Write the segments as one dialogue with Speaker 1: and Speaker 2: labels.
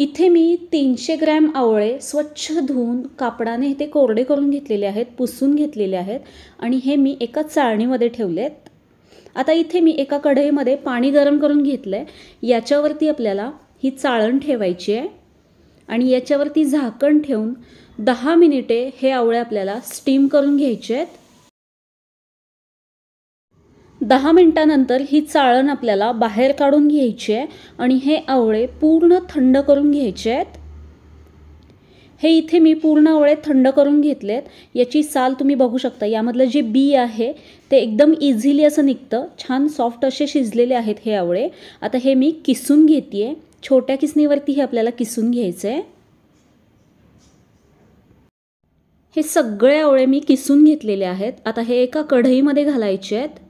Speaker 1: इथे मी तीनशे ग्रॅम आवळे स्वच्छ धुवून कापडाने ते कोरडे करून घेतलेले आहेत पुसून घेतलेले आहेत आणि हे मी एका चाळणीमध्ये ठेवले आहेत आता इथे मी एका कढईमध्ये पाणी गरम करून घेतलं आहे याच्यावरती आपल्याला ही चाळण ठेवायची आहे आणि याच्यावरती झाकण ठेवून दहा मिनिटे हे आवळे आपल्याला स्टीम करून घ्यायचे आहेत दहा मिनटानंतर ही चाळण आपल्याला बाहेर काढून घ्यायची आहे आणि हे आवळे पूर्ण थंड करून घ्यायचे आहेत हे इथे मी पूर्ण आवळे थंड करून घेतलेत याची साल तुम्ही बघू शकता यामधलं जे बी आहे ते एकदम इझिली असं निघतं छान सॉफ्ट असे शिजलेले आहेत हे आवळे आता हे मी किसून घेते छोट्या किसणीवरती हे आपल्याला किसून घ्यायचं आहे हे सगळे आवळे मी किसून घेतलेले आहेत आता हे एका कढईमध्ये घालायचे आहेत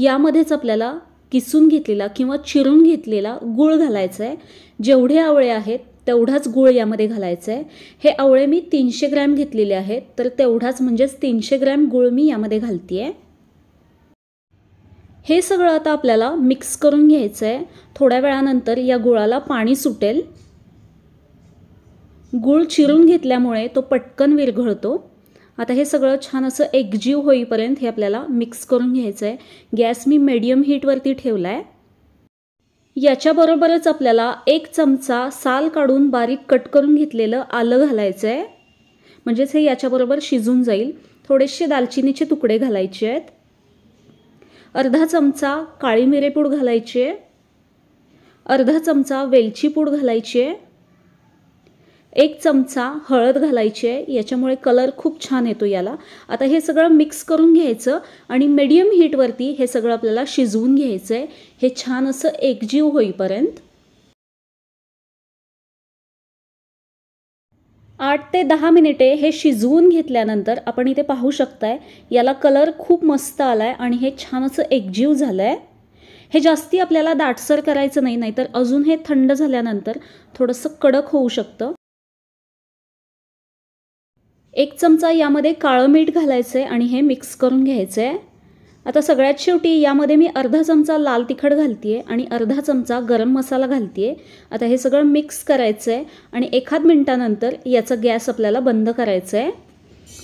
Speaker 1: यामध्येच आपल्याला किसून घेतलेला किंवा चिरून घेतलेला गूळ घालायचा आहे जेवढे आवळे आहेत तेवढाच गूळ यामध्ये घालायचा आहे हे आवळे मी तीनशे ग्रॅम घेतलेले आहेत तर तेवढाच म्हणजेच तीनशे ग्रॅम गूळ मी यामध्ये घालती आहे हे सगळं आता आपल्याला मिक्स करून घ्यायचं आहे थोड्या वेळानंतर या गुळाला पाणी सुटेल गूळ चिरून घेतल्यामुळे तो पटकन विरघळतो आता हे सगळं छान असं एकजीव होईपर्यंत हे आपल्याला मिक्स करून घ्यायचं आहे गॅस मी मिडियम हीटवरती ठेवला आहे याच्याबरोबरच आपल्याला एक चमचा साल काढून बारीक कट करून घेतलेलं आलं घालायचं आहे म्हणजेच हे याच्याबरोबर शिजून जाईल थोडेसे दालचिनीचे तुकडे घालायचे आहेत अर्धा चमचा काळी मिरेपूड घालायची आहे अर्धा चमचा वेलची पूड घालायची आहे एक चमचा हळद घालायची आहे याच्यामुळे कलर खूप छान येतो याला आता हे सगळं मिक्स करून घ्यायचं आणि मीडियम हीटवरती हे सगळं आपल्याला शिजवून घ्यायचं आहे हे छान असं एकजीव होईपर्यंत आठ ते दहा मिनिटे हे शिजवून घेतल्यानंतर आपण इथे पाहू शकताय याला कलर खूप मस्त आला आहे आणि हे छान असं एकजीव झालं आहे हे जास्ती आपल्याला दाटसर करायचं नाही नाहीतर अजून हे थंड झाल्यानंतर थोडंसं कडक होऊ शकतं एक चमचा यामध्ये काळं मीठ घालायचं आहे आणि हे मिक्स करून घ्यायचं आहे आता सगळ्यात शेवटी यामध्ये मी अर्धा चमचा लाल तिखट घालते आहे आणि अर्धा चमचा गरम मसाला घालते आहे आता हे सगळं मिक्स करायचं आहे आणि एखाद मिनटानंतर याचा गॅस आपल्याला बंद करायचा आहे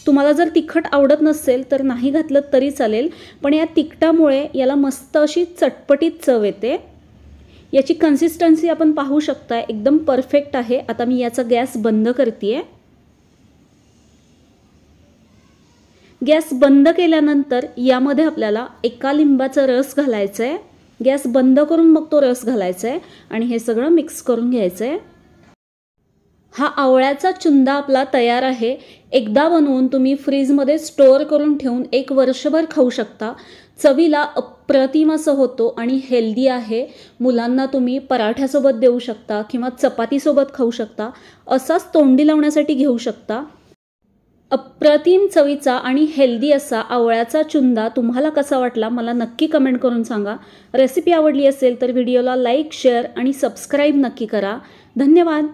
Speaker 1: तुम्हाला जर तिखट आवडत नसेल तर नाही घातलं तरी चालेल पण या तिखटामुळे याला मस्त अशी चटपटीत चव येते याची कन्सिस्टन्सी आपण पाहू शकता एकदम परफेक्ट आहे आता मी याचा गॅस बंद करते आहे गॅस बंद केल्यानंतर यामध्ये आपल्याला एका लिंबाचा रस घालायचा आहे गॅस बंद करून मग तो रस घालायचा आहे आणि हे सगळं मिक्स करून घ्यायचं आहे हा आवळ्याचा चुंदा आपला तयार आहे एकदा बनवून तुम्ही फ्रीजमध्ये स्टोअर करून ठेवून एक वर्षभर खाऊ शकता चवीला अप्रतिम असं होतो आणि हेल्दी आहे मुलांना तुम्ही पराठ्यासोबत देऊ शकता किंवा चपातीसोबत खाऊ शकता असाच तोंडी लावण्यासाठी घेऊ शकता अप्रतिम चवीचा आणि हेल्दी असा आवळ्याचा चुंदा तुम्हाला कसा वाटला मला नक्की कमेंट करून सांगा रेसिपी आवडली असेल तर व्हिडिओला लाईक शेअर आणि सबस्क्राईब नक्की करा धन्यवाद